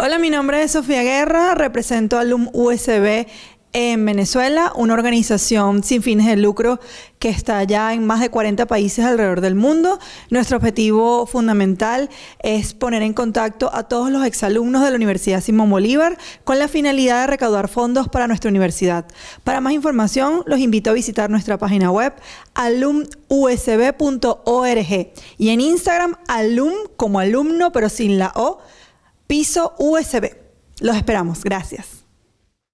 Hola, mi nombre es Sofía Guerra, represento a LUM USB en Venezuela, una organización sin fines de lucro que está ya en más de 40 países alrededor del mundo. Nuestro objetivo fundamental es poner en contacto a todos los exalumnos de la Universidad Simón Bolívar con la finalidad de recaudar fondos para nuestra universidad. Para más información, los invito a visitar nuestra página web alumusb.org y en Instagram alum como alumno pero sin la O Piso USB. Los esperamos. Gracias.